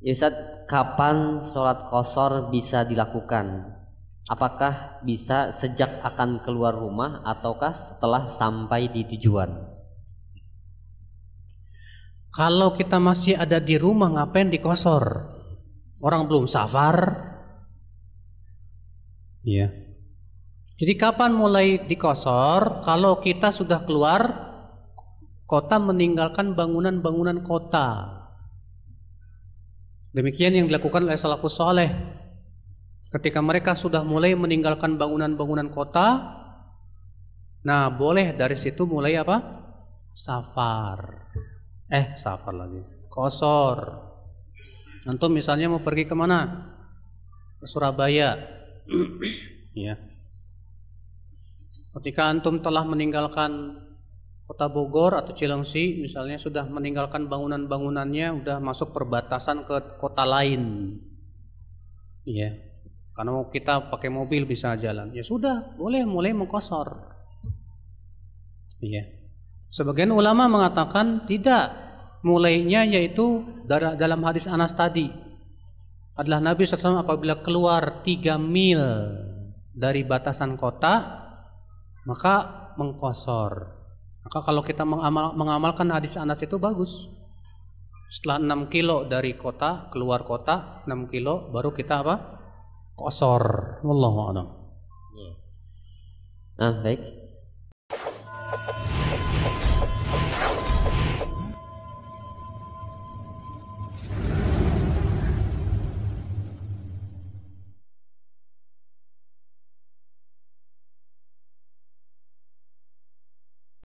Ya Ustaz, kapan sholat kosor bisa dilakukan? Apakah bisa sejak akan keluar rumah ataukah setelah sampai di tujuan? Kalau kita masih ada di rumah ngapain dikosor? Orang belum safar. Iya. Jadi kapan mulai dikosor? Kalau kita sudah keluar kota meninggalkan bangunan-bangunan kota Demikian yang dilakukan oleh salafus soleh. Ketika mereka sudah mulai meninggalkan bangunan-bangunan kota, nah boleh dari situ mulai apa? Safar. Eh, safar lagi. Kosor. Antum misalnya mau pergi kemana? Ke Surabaya. ya. Ketika antum telah meninggalkan kota Bogor atau Cilengsi misalnya sudah meninggalkan bangunan-bangunannya sudah masuk perbatasan ke kota lain ya karena mau kita pakai mobil bisa jalan ya sudah boleh mulai mengkosor ya sebagian ulama mengatakan tidak mulainya yaitu dalam hadis Anas tadi adalah Nabi SAW apabila keluar tiga mil dari batasan kota maka mengkosor maka kalau kita mengamal, mengamalkan hadis Anas itu bagus. Setelah 6 kilo dari kota, keluar kota, 6 kilo, baru kita apa? Kosor. Wallahu a'lam. Nah, baik.